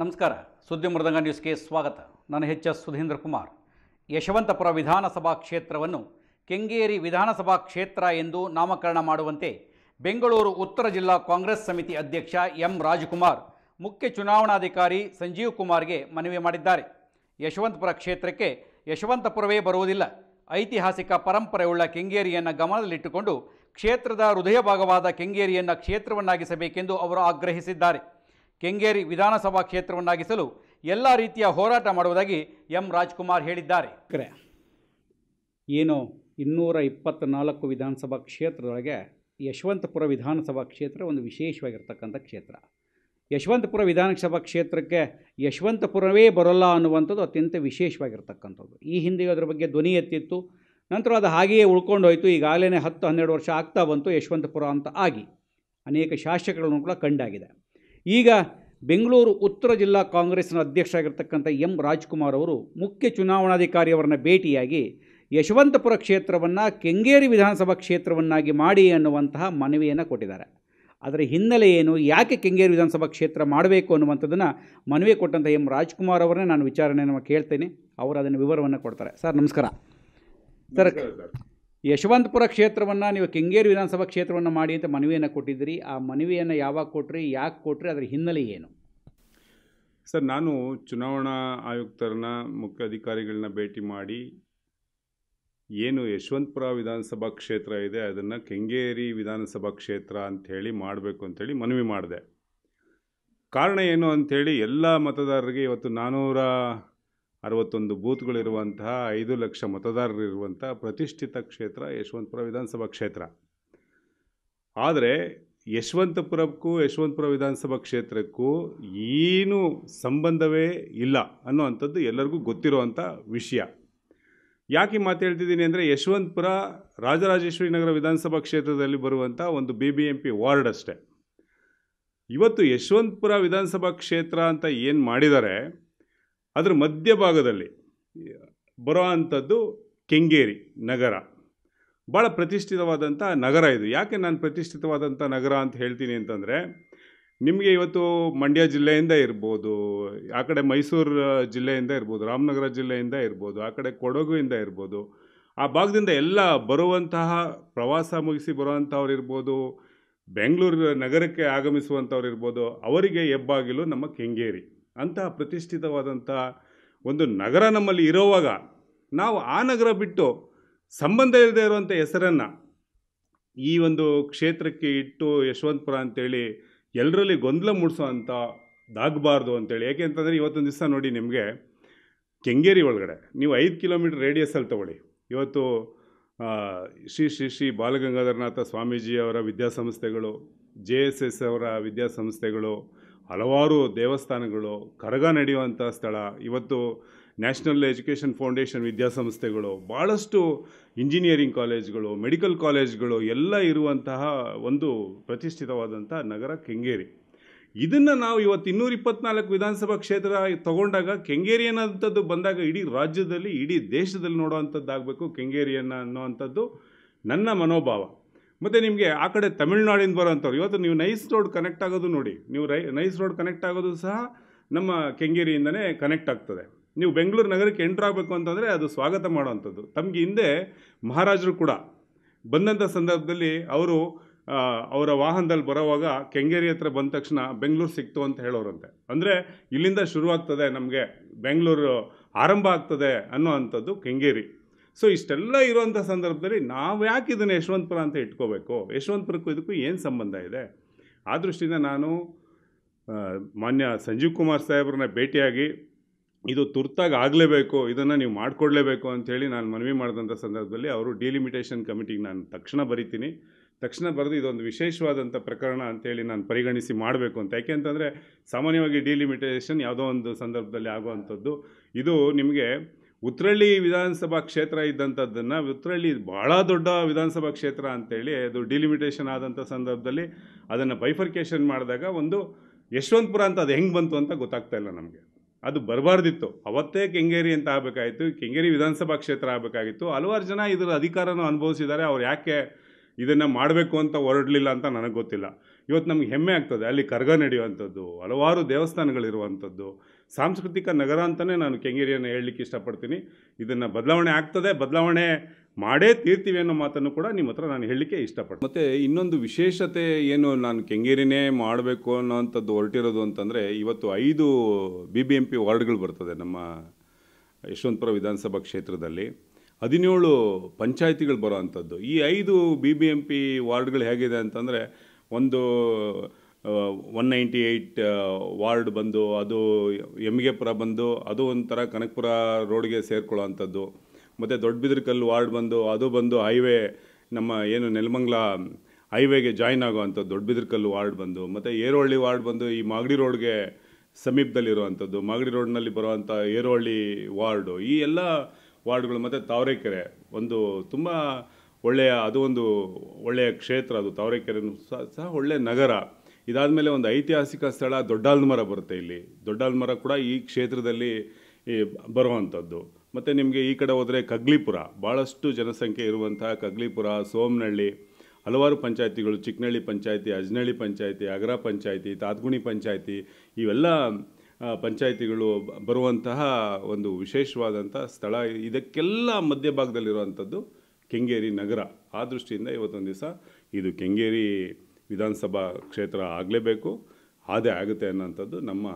ನಮಸ್ಕಾರ ಸುದ್ದಿ ಮೃದಂಗ ನ್ಯೂಸ್ಗೆ ಸ್ವಾಗತ ನಾನು ಹೆಚ್ ಎಸ್ ಸುಧೀಂದ್ರ ಕುಮಾರ್ ಯಶವಂತಪುರ ವಿಧಾನಸಭಾ ಕ್ಷೇತ್ರವನ್ನು ಕೆಂಗೇರಿ ವಿಧಾನಸಭಾ ಕ್ಷೇತ್ರ ಎಂದು ನಾಮಕರಣ ಮಾಡುವಂತೆ ಬೆಂಗಳೂರು ಉತ್ತರ ಜಿಲ್ಲಾ ಕಾಂಗ್ರೆಸ್ ಸಮಿತಿ ಅಧ್ಯಕ್ಷ ಎಂ ರಾಜಕುಮಾರ್ ಮುಖ್ಯ ಚುನಾವಣಾಧಿಕಾರಿ ಸಂಜೀವ್ ಕುಮಾರ್ಗೆ ಮನವಿ ಮಾಡಿದ್ದಾರೆ ಯಶವಂತಪುರ ಕ್ಷೇತ್ರಕ್ಕೆ ಯಶವಂತಪುರವೇ ಬರುವುದಿಲ್ಲ ಐತಿಹಾಸಿಕ ಪರಂಪರೆಯುಳ್ಳ ಕೆಂಗೇರಿಯನ್ನು ಗಮನದಲ್ಲಿಟ್ಟುಕೊಂಡು ಕ್ಷೇತ್ರದ ಹೃದಯ ಭಾಗವಾದ ಕೆಂಗೇರಿಯನ್ನು ಕ್ಷೇತ್ರವನ್ನಾಗಿಸಬೇಕೆಂದು ಅವರು ಆಗ್ರಹಿಸಿದ್ದಾರೆ ಕೆಂಗೇರಿ ವಿಧಾನಸಭಾ ಕ್ಷೇತ್ರವನ್ನಾಗಿಸಲು ಎಲ್ಲ ರೀತಿಯ ಹೋರಾಟ ಮಾಡುವುದಾಗಿ ಎಂ ರಾಜ್ಕುಮಾರ್ ಹೇಳಿದ್ದಾರೆ ಏನು ಇನ್ನೂರ ಇಪ್ಪತ್ತ್ನಾಲ್ಕು ವಿಧಾನಸಭಾ ಕ್ಷೇತ್ರದೊಳಗೆ ಯಶವಂತಪುರ ವಿಧಾನಸಭಾ ಕ್ಷೇತ್ರ ಒಂದು ವಿಶೇಷವಾಗಿರ್ತಕ್ಕಂಥ ಕ್ಷೇತ್ರ ಯಶವಂತಪುರ ವಿಧಾನಸಭಾ ಕ್ಷೇತ್ರಕ್ಕೆ ಯಶವಂತಪುರವೇ ಬರೋಲ್ಲ ಅನ್ನುವಂಥದ್ದು ಅತ್ಯಂತ ವಿಶೇಷವಾಗಿರ್ತಕ್ಕಂಥದ್ದು ಈ ಹಿಂದೆಯೂ ಅದರ ಬಗ್ಗೆ ಧ್ವನಿ ಎತ್ತಿತ್ತು ನಂತರ ಅದು ಹಾಗೆಯೇ ಉಳ್ಕೊಂಡು ಹೋಯಿತು ಈಗಾಗಲೇ ಹತ್ತು ಹನ್ನೆರಡು ವರ್ಷ ಆಗ್ತಾ ಬಂತು ಯಶವಂತಪುರ ಅಂತ ಆಗಿ ಅನೇಕ ಶಾಸಕಗಳನ್ನು ಕೂಡ ಕಂಡಾಗಿದೆ ಈಗ ಬೆಂಗಳೂರು ಉತ್ತರ ಜಿಲ್ಲಾ ಕಾಂಗ್ರೆಸ್ನ ಅಧ್ಯಕ್ಷರಾಗಿರ್ತಕ್ಕಂಥ ಎಂ ರಾಜ್ಕುಮಾರ್ ಅವರು ಮುಖ್ಯ ಚುನಾವಣಾಧಿಕಾರಿಯವರನ್ನ ಭೇಟಿಯಾಗಿ ಯಶವಂತಪುರ ಕ್ಷೇತ್ರವನ್ನು ಕೆಂಗೇರಿ ವಿಧಾನಸಭಾ ಕ್ಷೇತ್ರವನ್ನಾಗಿ ಮಾಡಿ ಅನ್ನುವಂತಹ ಮನವಿಯನ್ನು ಕೊಟ್ಟಿದ್ದಾರೆ ಅದರ ಹಿನ್ನೆಲೆ ಏನು ಯಾಕೆ ಕೆಂಗೇರಿ ವಿಧಾನಸಭಾ ಕ್ಷೇತ್ರ ಮಾಡಬೇಕು ಅನ್ನುವಂಥದ್ದನ್ನು ಮನವಿ ಕೊಟ್ಟಂಥ ಎಂ ರಾಜ್ಕುಮಾರ್ ಅವರನ್ನೇ ನಾನು ವಿಚಾರಣೆಯನ್ನು ಕೇಳ್ತೇನೆ ಅವರು ಅದನ್ನು ವಿವರವನ್ನು ಕೊಡ್ತಾರೆ ಸರ್ ನಮಸ್ಕಾರ ಸರ್ ಯಶವಂತಪುರ ಕ್ಷೇತ್ರವನ್ನು ನೀವು ಕೆಂಗೇರಿ ವಿಧಾನಸಭಾ ಕ್ಷೇತ್ರವನ್ನು ಮಾಡಿ ಅಂತ ಮನವಿಯನ್ನು ಕೊಟ್ಟಿದ್ದೀರಿ ಆ ಮನವಿಯನ್ನು ಯಾವಾಗ ಕೊಟ್ಟರಿ ಯಾಕೆ ಕೊಟ್ಟರೆ ಅದರ ಹಿನ್ನೆಲೆ ಏನು ಸರ್ ನಾನು ಚುನಾವಣಾ ಆಯುಕ್ತರನ್ನ ಮುಖ್ಯ ಅಧಿಕಾರಿಗಳನ್ನ ಭೇಟಿ ಮಾಡಿ ಏನು ಯಶವಂತಪುರ ವಿಧಾನಸಭಾ ಕ್ಷೇತ್ರ ಇದೆ ಅದನ್ನು ಕೆಂಗೇರಿ ವಿಧಾನಸಭಾ ಕ್ಷೇತ್ರ ಅಂಥೇಳಿ ಮಾಡಬೇಕು ಅಂಥೇಳಿ ಮನವಿ ಮಾಡಿದೆ ಕಾರಣ ಏನು ಅಂಥೇಳಿ ಎಲ್ಲ ಮತದಾರರಿಗೆ ಇವತ್ತು ನಾನ್ನೂರ ಅರವತ್ತೊಂದು ಬೂತ್ಗಳಿರುವಂತಹ ಐದು ಲಕ್ಷ ಮತದಾರರಿರುವಂಥ ಪ್ರತಿಷ್ಠಿತ ಕ್ಷೇತ್ರ ಯಶವಂತಪುರ ವಿಧಾನಸಭಾ ಕ್ಷೇತ್ರ ಆದರೆ ಯಶವಂತಪುರಕ್ಕೂ ಯಶವಂತಪುರ ವಿಧಾನಸಭಾ ಕ್ಷೇತ್ರಕ್ಕೂ ಏನೂ ಸಂಬಂಧವೇ ಇಲ್ಲ ಅನ್ನೋ ಅಂಥದ್ದು ಎಲ್ಲರಿಗೂ ಗೊತ್ತಿರುವಂಥ ವಿಷಯ ಯಾಕೆ ಮಾತು ಹೇಳ್ತಿದ್ದೀನಿ ಅಂದರೆ ಯಶವಂತಪುರ ರಾಜರಾಜೇಶ್ವರಿ ನಗರ ವಿಧಾನಸಭಾ ಕ್ಷೇತ್ರದಲ್ಲಿ ಬರುವಂಥ ಒಂದು B B M P ward ಅಷ್ಟೆ ಇವತ್ತು ಯಶವಂತಪುರ ವಿಧಾನಸಭಾ ಕ್ಷೇತ್ರ ಅಂತ ಏನು ಮಾಡಿದ್ದಾರೆ ಅದರ ಮಧ್ಯಭಾಗದಲ್ಲಿ ಬರೋ ಅಂಥದ್ದು ಕೆಂಗೇರಿ ನಗರ ಭಾಳ ಪ್ರತಿಷ್ಠಿತವಾದಂಥ ನಗರ ಇದು ಯಾಕೆ ನಾನು ಪ್ರತಿಷ್ಠಿತವಾದಂಥ ನಗರ ಅಂತ ಹೇಳ್ತೀನಿ ಅಂತಂದರೆ ನಿಮಗೆ ಇವತ್ತು ಮಂಡ್ಯ ಜಿಲ್ಲೆಯಿಂದ ಇರ್ಬೋದು ಆ ಕಡೆ ಮೈಸೂರು ಜಿಲ್ಲೆಯಿಂದ ಇರ್ಬೋದು ರಾಮನಗರ ಜಿಲ್ಲೆಯಿಂದ ಇರ್ಬೋದು ಆ ಕಡೆ ಕೊಡಗುವಿಂದ ಇರ್ಬೋದು ಆ ಭಾಗದಿಂದ ಎಲ್ಲ ಬರುವಂತಹ ಪ್ರವಾಸ ಮುಗಿಸಿ ಬರುವಂಥವ್ರು ಇರ್ಬೋದು ಬೆಂಗಳೂರು ನಗರಕ್ಕೆ ಆಗಮಿಸುವಂಥವ್ರು ಇರ್ಬೋದು ಅವರಿಗೆ ಹೆಬ್ಬಾಗಿಲು ನಮ್ಮ ಕೆಂಗೇರಿ ಅಂತಹ ಪ್ರತಿಷ್ಠಿತವಾದಂಥ ಒಂದು ನಗರ ನಮ್ಮಲ್ಲಿ ಇರೋವಾಗ ನಾವು ಆ ನಗರ ಬಿಟ್ಟು ಸಂಬಂಧ ಇಲ್ಲದೆ ಇರುವಂಥ ಹೆಸರನ್ನು ಈ ಒಂದು ಕ್ಷೇತ್ರಕ್ಕೆ ಇಟ್ಟು ಯಶವಂತಪುರ ಅಂತೇಳಿ ಎಲ್ಲರಲ್ಲಿ ಗೊಂದಲ ಮೂಡಿಸೋ ಅಂತ ದಾಗಬಾರ್ದು ಅಂತೇಳಿ ಯಾಕೆ ಅಂತಂದರೆ ಇವತ್ತೊಂದು ದಿವಸ ನೋಡಿ ನಿಮಗೆ ಕೆಂಗೇರಿ ಒಳಗಡೆ ನೀವು ಐದು ಕಿಲೋಮೀಟ್ರ್ ರೇಡಿಯಸಲ್ಲಿ ತೊಗೊಳ್ಳಿ ಇವತ್ತು ಶ್ರೀ ಶ್ರೀ ಶ್ರೀ ಬಾಲಗಂಗಾಧರನಾಥ ಸ್ವಾಮೀಜಿಯವರ ವಿದ್ಯಾಸಂಸ್ಥೆಗಳು ಜೆ ಎಸ್ ಎಸ್ ಅವರ ವಿದ್ಯಾಸಂಸ್ಥೆಗಳು ಹಲವಾರು ದೇವಸ್ಥಾನಗಳು ಕರಗ ನಡೆಯುವಂಥ ಸ್ಥಳ ಇವತ್ತು ನ್ಯಾಷನಲ್ ಎಜುಕೇಷನ್ ಫೌಂಡೇಶನ್ ವಿದ್ಯಾಸಂಸ್ಥೆಗಳು ಭಾಳಷ್ಟು ಇಂಜಿನಿಯರಿಂಗ್ ಕಾಲೇಜ್ಗಳು ಮೆಡಿಕಲ್ ಕಾಲೇಜ್ಗಳು ಎಲ್ಲ ಇರುವಂತಹ ಒಂದು ಪ್ರತಿಷ್ಠಿತವಾದಂಥ ನಗರ ಕೆಂಗೇರಿ ಇದನ್ನು ನಾವು ಇವತ್ತು ಇನ್ನೂರ ಇಪ್ಪತ್ನಾಲ್ಕು ವಿಧಾನಸಭಾ ಕ್ಷೇತ್ರ ತಗೊಂಡಾಗ ಕೆಂಗೇರಿ ಅನ್ನೋಂಥದ್ದು ಬಂದಾಗ ಇಡೀ ರಾಜ್ಯದಲ್ಲಿ ಇಡೀ ದೇಶದಲ್ಲಿ ಆಗಬೇಕು ಕೆಂಗೇರಿಯನ್ನು ಅನ್ನೋವಂಥದ್ದು ನನ್ನ ಮನೋಭಾವ ಮತ್ತು ನಿಮಗೆ ಆ ಕಡೆ ತಮಿಳ್ನಾಡಿಂದ ಬರೋಂಥವ್ರು ಇವತ್ತು ನೀವು ನೈಸ್ ರೋಡ್ ಕನೆಕ್ಟ್ ಆಗೋದು ನೋಡಿ ನೀವು ರೈ ನೈಸ್ ರೋಡ್ ಕನೆಕ್ಟ್ ಆಗೋದು ಸಹ ನಮ್ಮ ಕೆಂಗೇರಿಯಿಂದನೇ ಕನೆಕ್ಟ್ ಆಗ್ತದೆ ನೀವು ಬೆಂಗಳೂರು ನಗರಕ್ಕೆ ಎಂಟ್ರ್ ಆಗಬೇಕು ಅಂತಂದರೆ ಅದು ಸ್ವಾಗತ ಮಾಡೋವಂಥದ್ದು ತಮಗೆ ಹಿಂದೆ ಮಹಾರಾಜರು ಕೂಡ ಬಂದಂಥ ಸಂದರ್ಭದಲ್ಲಿ ಅವರು ಅವರ ವಾಹನದಲ್ಲಿ ಬರೋವಾಗ ಕೆಂಗೇರಿ ಹತ್ರ ಬಂದ ತಕ್ಷಣ ಬೆಂಗಳೂರು ಸಿಕ್ತು ಅಂತ ಹೇಳೋರಂತೆ ಅಂದರೆ ಇಲ್ಲಿಂದ ಶುರುವಾಗ್ತದೆ ನಮಗೆ ಬೆಂಗಳೂರು ಆರಂಭ ಆಗ್ತದೆ ಅನ್ನೋ ಅಂಥದ್ದು ಕೆಂಗೇರಿ ಸೊ ಇಷ್ಟೆಲ್ಲ ಇರುವಂಥ ಸಂದರ್ಭದಲ್ಲಿ ನಾವು ಯಾಕೆ ಇದನ್ನು ಯಶವಂತಪುರ ಅಂತ ಇಟ್ಕೋಬೇಕು ಯಶವಂತಪುರಕ್ಕೂ ಇದಕ್ಕೂ ಏನು ಸಂಬಂಧ ಇದೆ ಆ ದೃಷ್ಟಿಯಿಂದ ನಾನು ಮಾನ್ಯ ಸಂಜೀವ್ ಕುಮಾರ್ ಸಾಹೇಬ್ರನ್ನ ಭೇಟಿಯಾಗಿ ಇದು ತುರ್ತಾಗಿ ಆಗಲೇಬೇಕು ಇದನ್ನು ನೀವು ಮಾಡಿಕೊಡ್ಲೇಬೇಕು ಅಂಥೇಳಿ ನಾನು ಮನವಿ ಮಾಡಿದಂಥ ಸಂದರ್ಭದಲ್ಲಿ ಅವರು ಡಿಲಿಮಿಟೇಷನ್ ಕಮಿಟಿಗೆ ನಾನು ತಕ್ಷಣ ಬರಿತೀನಿ ತಕ್ಷಣ ಬರೆದು ಇದೊಂದು ವಿಶೇಷವಾದಂಥ ಪ್ರಕರಣ ಅಂತೇಳಿ ನಾನು ಪರಿಗಣಿಸಿ ಮಾಡಬೇಕು ಅಂತ ಯಾಕೆ ಅಂತಂದರೆ ಸಾಮಾನ್ಯವಾಗಿ ಡಿಲಿಮಿಟೇಷನ್ ಯಾವುದೋ ಒಂದು ಸಂದರ್ಭದಲ್ಲಿ ಆಗುವಂಥದ್ದು ಇದು ನಿಮಗೆ ಉತ್ರಳ್ಳಿ ವಿಧಾನಸಭಾ ಕ್ಷೇತ್ರ ಇದ್ದಂಥದ್ದನ್ನು ಉತ್ರಳ್ಳಿ ಭಾಳ ದೊಡ್ಡ ವಿಧಾನಸಭಾ ಕ್ಷೇತ್ರ ಅಂತೇಳಿ ಅದು ಡಿಲಿಮಿಟೇಷನ್ ಆದಂಥ ಸಂದರ್ಭದಲ್ಲಿ ಅದನ್ನು ಬೈಫರ್ಕೇಶನ್ ಮಾಡಿದಾಗ ಒಂದು ಯಶವಂತಪುರ ಅಂತ ಅದು ಹೆಂಗೆ ಬಂತು ಅಂತ ಗೊತ್ತಾಗ್ತಾ ಇಲ್ಲ ನಮಗೆ ಅದು ಬರಬಾರ್ದಿತ್ತು ಅವತ್ತೇ ಕೆಂಗೇರಿ ಅಂತ ಆಗಬೇಕಾಯಿತು ಕೆಂಗೇರಿ ವಿಧಾನಸಭಾ ಕ್ಷೇತ್ರ ಆಗಬೇಕಾಗಿತ್ತು ಹಲವಾರು ಜನ ಇದರ ಅಧಿಕಾರನೂ ಅನುಭವಿಸಿದ್ದಾರೆ ಅವ್ರು ಯಾಕೆ ಇದನ್ನು ಮಾಡಬೇಕು ಅಂತ ಹೊರಡಲಿಲ್ಲ ಅಂತ ನನಗೆ ಗೊತ್ತಿಲ್ಲ ಇವತ್ತು ನಮ್ಗೆ ಹೆಮ್ಮೆ ಆಗ್ತದೆ ಅಲ್ಲಿ ಕರ್ಗ ನಡೆಯುವಂಥದ್ದು ಹಲವಾರು ದೇವಸ್ಥಾನಗಳಿರುವಂಥದ್ದು ಸಾಂಸ್ಕೃತಿಕ ನಗರ ಅಂತಲೇ ನಾನು ಕೆಂಗೇರಿಯನ್ನು ಹೇಳಲಿಕ್ಕೆ ಇಷ್ಟಪಡ್ತೀನಿ ಇದನ್ನು ಬದಲಾವಣೆ ಆಗ್ತದೆ ಬದಲಾವಣೆ ಮಾಡೇ ತೀರ್ತೀವಿ ಅನ್ನೋ ಮಾತನ್ನು ಕೂಡ ನಿಮ್ಮ ಹತ್ರ ನಾನು ಹೇಳಲಿಕ್ಕೆ ಇಷ್ಟಪಡ್ತೀನಿ ಮತ್ತು ಇನ್ನೊಂದು ವಿಶೇಷತೆ ಏನು ನಾನು ಕೆಂಗೇರಿನೇ ಮಾಡಬೇಕು ಅನ್ನೋವಂಥದ್ದು ಹೊರಟಿರೋದು ಅಂತಂದರೆ ಇವತ್ತು ಐದು ಬಿ ಬಿ ಎಂ ಪಿ ವಾರ್ಡ್ಗಳು ಬರ್ತದೆ ನಮ್ಮ ಯಶವಂತಪುರ ವಿಧಾನಸಭಾ ಕ್ಷೇತ್ರದಲ್ಲಿ ಹದಿನೇಳು ಪಂಚಾಯಿತಿಗಳು ಬರೋ ಅಂಥದ್ದು ಈ ಐದು ಬಿ ಬಿ ಎಂ ಪಿ ವಾರ್ಡ್ಗಳು ಹೇಗಿದೆ ಅಂತಂದರೆ ಒಂದು ಒನ್ ನೈಂಟಿ ಏಯ್ಟ್ ವಾರ್ಡ್ ಬಂದು ಅದು ಎಮ್ಗೆಪುರ ಬಂದು ಅದು ಒಂಥರ ಕನಕಪುರ ರೋಡ್ಗೆ ಸೇರ್ಕೊಳ್ಳೋ ಅಂಥದ್ದು ಮತ್ತು ದೊಡ್ಡಬಿದ್ರಕಲ್ಲು ವಾರ್ಡ್ ಬಂದು ಅದು ಬಂದು ಹೈವೇ ನಮ್ಮ ಏನು ನೆಲಮಂಗ್ಲ ಹೈವೇಗೆ ಜಾಯ್ನ್ ಆಗೋ ಅಂಥದ್ದು ದೊಡ್ಡಬಿದ್ರಕಲ್ಲು ವಾರ್ಡ್ ಬಂದು ಮತ್ತು ಏರೋಹಳ್ಳಿ ವಾರ್ಡ್ ಬಂದು ಈ ಮಾಗಡಿ ರೋಡ್ಗೆ ಸಮೀಪದಲ್ಲಿರುವಂಥದ್ದು ಮಾಗಡಿ ರೋಡ್ನಲ್ಲಿ ಬರುವಂಥ ಏರೋಹಳ್ಳಿ ವಾರ್ಡು ಈ ಎಲ್ಲ ವಾರ್ಡ್ಗಳು ಮತ್ತು ತಾವರೆಕೆರೆ ಒಂದು ತುಂಬ ಒಳ್ಳೆಯ ಅದು ಒಂದು ಒಳ್ಳೆಯ ಕ್ಷೇತ್ರ ಅದು ತಾವರೆಕೆರೆ ಸಹ ಒಳ್ಳೆಯ ನಗರ ಇದಾದ ಮೇಲೆ ಒಂದು ಐತಿಹಾಸಿಕ ಸ್ಥಳ ದೊಡ್ಡಾಲ್ಮರ ಬರುತ್ತೆ ಇಲ್ಲಿ ದೊಡ್ಡಾಲ್ಮರ ಕೂಡ ಈ ಕ್ಷೇತ್ರದಲ್ಲಿ ಬರುವಂಥದ್ದು ಮತ್ತು ನಿಮಗೆ ಈ ಕಡೆ ಹೋದರೆ ಕಗ್ಲಿಪುರ ಭಾಳಷ್ಟು ಜನಸಂಖ್ಯೆ ಇರುವಂತಹ ಕಗ್ಲಿಪುರ ಸೋಮನಹಳ್ಳಿ ಹಲವಾರು ಪಂಚಾಯಿತಿಗಳು ಚಿಕ್ಕನಹಳ್ಳಿ ಪಂಚಾಯಿತಿ ಅಜ್ನಹಳ್ಳಿ ಪಂಚಾಯಿತಿ ಅಗ್ರ ಪಂಚಾಯಿತಿ ತಾತ್ಗುಣಿ ಪಂಚಾಯಿತಿ ಇವೆಲ್ಲ ಪಂಚಾಯಿತಿಗಳು ಬರುವಂತಹ ಒಂದು ವಿಶೇಷವಾದಂಥ ಸ್ಥಳ ಇದಕ್ಕೆಲ್ಲ ಮಧ್ಯಭಾಗದಲ್ಲಿರುವಂಥದ್ದು ಕೆಂಗೇರಿ ನಗರ ಆ ದೃಷ್ಟಿಯಿಂದ ಇವತ್ತೊಂದು ದಿವಸ ಇದು ಕೆಂಗೇರಿ ವಿಧಾನಸಭಾ ಕ್ಷೇತ್ರ ಆಗಲೇಬೇಕು ಅದೇ ಆಗುತ್ತೆ ಅನ್ನೋಂಥದ್ದು ನಮ್ಮ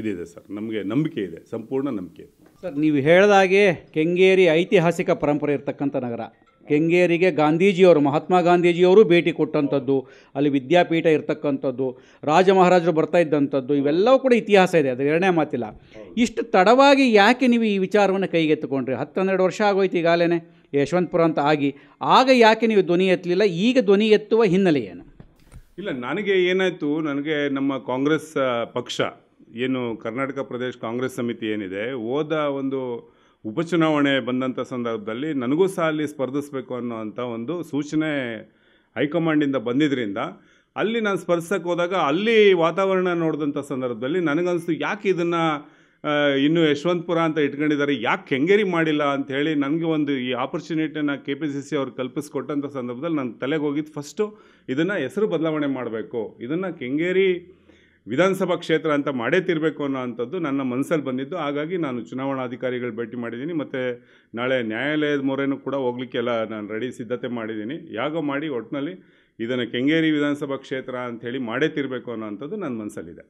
ಇದಿದೆ ಸರ್ ನಮಗೆ ನಂಬಿಕೆ ಇದೆ ಸಂಪೂರ್ಣ ನಂಬಿಕೆ ಸರ್ ನೀವು ಹೇಳಿದಾಗೆ ಕೆಂಗೇರಿ ಐತಿಹಾಸಿಕ ಪರಂಪರೆ ಇರತಕ್ಕಂಥ ನಗರ ಕೆಂಗೇರಿಗೆ ಗಾಂಧೀಜಿಯವರು ಮಹಾತ್ಮ ಗಾಂಧೀಜಿಯವರು ಭೇಟಿ ಕೊಟ್ಟಂಥದ್ದು ಅಲ್ಲಿ ವಿದ್ಯಾಪೀಠ ಇರತಕ್ಕಂಥದ್ದು ರಾಜ ಮಹಾರಾಜರು ಬರ್ತಾ ಇದ್ದಂಥದ್ದು ಇವೆಲ್ಲವೂ ಕೂಡ ಇತಿಹಾಸ ಇದೆ ಅದು ಎರಡನೇ ಮಾತಿಲ್ಲ ಇಷ್ಟು ತಡವಾಗಿ ಯಾಕೆ ನೀವು ಈ ವಿಚಾರವನ್ನು ಕೈಗೆತ್ತಿಕೊಂಡ್ರಿ ಹತ್ತೆರಡು ವರ್ಷ ಆಗೋಯ್ತು ಈಗಾಗಲೇ ಯಶವಂತಪುರ ಅಂತ ಆಗಿ ಆಗ ಯಾಕೆ ನೀವು ಧ್ವನಿ ಎತ್ತಲಿಲ್ಲ ಈಗ ಧ್ವನಿ ಎತ್ತುವ ಹಿನ್ನೆಲೆ ಏನು ಇಲ್ಲ ನನಗೆ ಏನಾಯಿತು ನನಗೆ ನಮ್ಮ ಕಾಂಗ್ರೆಸ್ ಪಕ್ಷ ಏನು ಕರ್ನಾಟಕ ಪ್ರದೇಶ ಕಾಂಗ್ರೆಸ್ ಸಮಿತಿ ಏನಿದೆ ಹೋದ ಒಂದು ಉಪಚುನಾವಣೆ ಬಂದಂಥ ಸಂದರ್ಭದಲ್ಲಿ ನನಗೂ ಸಹ ಅಲ್ಲಿ ಸ್ಪರ್ಧಿಸ್ಬೇಕು ಅನ್ನೋವಂಥ ಒಂದು ಸೂಚನೆ ಹೈಕಮಾಂಡಿಂದ ಬಂದಿದ್ದರಿಂದ ಅಲ್ಲಿ ನಾನು ಸ್ಪರ್ಶಕ್ಕೆ ಹೋದಾಗ ಅಲ್ಲಿ ವಾತಾವರಣ ನೋಡಿದಂಥ ಸಂದರ್ಭದಲ್ಲಿ ನನಗನ್ನಿಸ್ತು ಯಾಕೆ ಇದನ್ನು ಇನ್ನು ಯಶವಂತಪುರ ಅಂತ ಇಟ್ಕೊಂಡಿದ್ದಾರೆ ಯಾಕೆ ಕೆಂಗೇರಿ ಮಾಡಿಲ್ಲ ಅಂಥೇಳಿ ನನಗೆ ಒಂದು ಈ ಆಪರ್ಚುನಿಟಿನ ಕೆ ಪಿ ಸಿ ಸಿ ಅವ್ರು ಕಲ್ಪಿಸ್ಕೊಟ್ಟಂಥ ಸಂದರ್ಭದಲ್ಲಿ ನನ್ನ ತಲೆಗೆ ಹೋಗಿದ್ದು ಫಸ್ಟು ಇದನ್ನು ಹೆಸರು ಬದಲಾವಣೆ ಮಾಡಬೇಕು ಇದನ್ನು ಕೆಂಗೇರಿ ವಿಧಾನಸಭಾ ಕ್ಷೇತ್ರ ಅಂತ ಮಾಡೇ ತಿರಬೇಕು ಅನ್ನೋ ಅಂಥದ್ದು ನನ್ನ ಮನಸ್ಸಲ್ಲಿ ಬಂದಿದ್ದು ಹಾಗಾಗಿ ನಾನು ಚುನಾವಣಾಧಿಕಾರಿಗಳು ಭೇಟಿ ಮಾಡಿದ್ದೀನಿ ಮತ್ತು ನಾಳೆ ನ್ಯಾಯಾಲಯದ ಮೊರೆನೂ ಕೂಡ ಹೋಗ್ಲಿಕ್ಕೆಲ್ಲ ನಾನು ರೆಡಿ ಸಿದ್ಧತೆ ಮಾಡಿದ್ದೀನಿ ಯಾಗೋ ಮಾಡಿ ಒಟ್ಟಿನಲ್ಲಿ ಇದನ್ನು ಕೆಂಗೇರಿ ವಿಧಾನಸಭಾ ಕ್ಷೇತ್ರ ಅಂಥೇಳಿ ಮಾಡೇ ತಿರಬೇಕು ಅನ್ನೋ ಅಂಥದ್ದು ನನ್ನ ಮನಸ್ಸಲ್ಲಿದೆ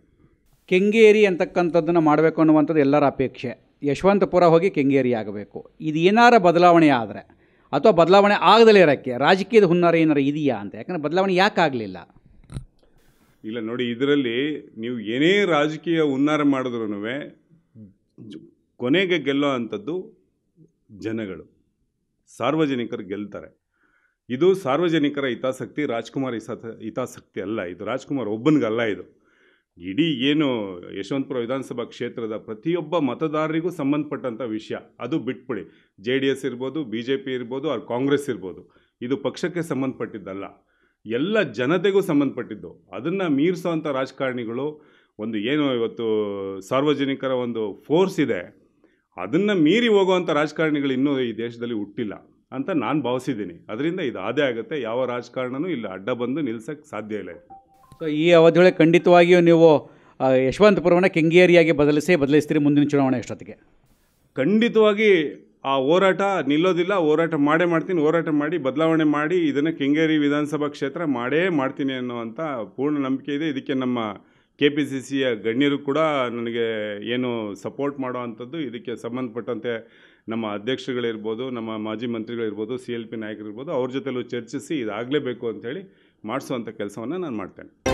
ಕೆಂಗೇರಿ ಅಂತಕ್ಕಂಥದ್ದನ್ನು ಮಾಡಬೇಕು ಅನ್ನುವಂಥದ್ದು ಎಲ್ಲರ ಅಪೇಕ್ಷೆ ಯಶವಂತಪುರ ಹೋಗಿ ಕೆಂಗೇರಿ ಆಗಬೇಕು ಇದು ಏನಾರ ಬದಲಾವಣೆ ಆದರೆ ಅಥವಾ ಬದಲಾವಣೆ ಆಗದಲೇ ಇರೋಕ್ಕೆ ರಾಜಕೀಯದ ಹುನ್ನಾರ ಏನಾರು ಇದೆಯಾ ಅಂತ ಯಾಕಂದರೆ ಬದಲಾವಣೆ ಯಾಕೆ ಆಗಲಿಲ್ಲ ಇಲ್ಲ ನೋಡಿ ಇದರಲ್ಲಿ ನೀವು ಏನೇ ರಾಜಕೀಯ ಹುನ್ನಾರ ಮಾಡಿದ್ರೂ ಕೊನೆಗೆ ಗೆಲ್ಲೋ ಅಂಥದ್ದು ಜನಗಳು ಸಾರ್ವಜನಿಕರು ಗೆಲ್ತಾರೆ ಇದು ಸಾರ್ವಜನಿಕರ ಹಿತಾಸಕ್ತಿ ರಾಜ್ಕುಮಾರ್ ಹಿತಾಸಕ್ತಿ ಅಲ್ಲ ಇದು ರಾಜ್ಕುಮಾರ್ ಒಬ್ಬನಿಗಲ್ಲ ಇದು ಇಡೀ ಏನು ಯಶವಂತಪುರ ವಿಧಾನಸಭಾ ಕ್ಷೇತ್ರದ ಪ್ರತಿಯೊಬ್ಬ ಮತದಾರರಿಗೂ ಸಂಬಂಧಪಟ್ಟಂಥ ವಿಷಯ ಅದು ಬಿಟ್ಬಿಡಿ ಜೆ ಡಿ ಎಸ್ ಇರ್ಬೋದು ಬಿ ಜೆ ಪಿ ಇರ್ಬೋದು ಅವ್ರ ಕಾಂಗ್ರೆಸ್ ಇರ್ಬೋದು ಇದು ಪಕ್ಷಕ್ಕೆ ಸಂಬಂಧಪಟ್ಟಿದ್ದಲ್ಲ ಎಲ್ಲ ಜನತೆಗೂ ಸಂಬಂಧಪಟ್ಟಿದ್ದು ಅದನ್ನು ಮೀರಿಸೋವಂಥ ರಾಜಕಾರಣಿಗಳು ಒಂದು ಏನು ಇವತ್ತು ಸಾರ್ವಜನಿಕರ ಒಂದು ಫೋರ್ಸ್ ಇದೆ ಅದನ್ನು ಮೀರಿ ಹೋಗುವಂಥ ರಾಜಕಾರಣಿಗಳು ಇನ್ನೂ ಈ ದೇಶದಲ್ಲಿ ಹುಟ್ಟಿಲ್ಲ ಅಂತ ನಾನು ಭಾವಿಸಿದ್ದೀನಿ ಅದರಿಂದ ಇದು ಆದೇ ಆಗುತ್ತೆ ಯಾವ ರಾಜಕಾರಣನೂ ಇಲ್ಲಿ ಅಡ್ಡ ಬಂದು ನಿಲ್ಸೋಕ್ಕೆ ಸಾಧ್ಯ ಇಲ್ಲ ಸೊ ಈ ಅವಧಿಯೊಳಗೆ ಖಂಡಿತವಾಗಿಯೂ ನೀವು ಯಶವಂತಪುರವನ್ನು ಕೆಂಗೇರಿಯಾಗಿ ಬದಲಿಸಿ ಬದಲಿಸ್ತೀರಿ ಮುಂದಿನ ಚುನಾವಣೆ ಅಷ್ಟೊತ್ತಿಗೆ ಖಂಡಿತವಾಗಿ ಆ ಹೋರಾಟ ನಿಲ್ಲೋದಿಲ್ಲ ಹೋರಾಟ ಮಾಡೇ ಮಾಡ್ತೀನಿ ಹೋರಾಟ ಮಾಡಿ ಬದಲಾವಣೆ ಮಾಡಿ ಇದನ್ನು ಕೆಂಗೇರಿ ವಿಧಾನಸಭಾ ಕ್ಷೇತ್ರ ಮಾಡೇ ಮಾಡ್ತೀನಿ ಅನ್ನುವಂಥ ಪೂರ್ಣ ನಂಬಿಕೆ ಇದೆ ಇದಕ್ಕೆ ನಮ್ಮ ಕೆ ಪಿ ಸಿ ಸಿಯ ಗಣ್ಯರು ಕೂಡ ನನಗೆ ಏನು ಸಪೋರ್ಟ್ ಮಾಡೋ ಅಂಥದ್ದು ಇದಕ್ಕೆ ಸಂಬಂಧಪಟ್ಟಂತೆ ನಮ್ಮ ಅಧ್ಯಕ್ಷಗಳಿರ್ಬೋದು ನಮ್ಮ ಮಾಜಿ ಮಂತ್ರಿಗಳಿರ್ಬೋದು ಸಿ ಎಲ್ ಪಿ ನಾಯಕರಿರ್ಬೋದು ಅವ್ರ ಜೊತೆಲೂ ಚರ್ಚಿಸಿ ಇದಾಗಲೇಬೇಕು ಅಂಥೇಳಿ ಮಾಡಿಸುವಂಥ ಕೆಲಸವನ್ನು ನಾನು ಮಾಡ್ತೇನೆ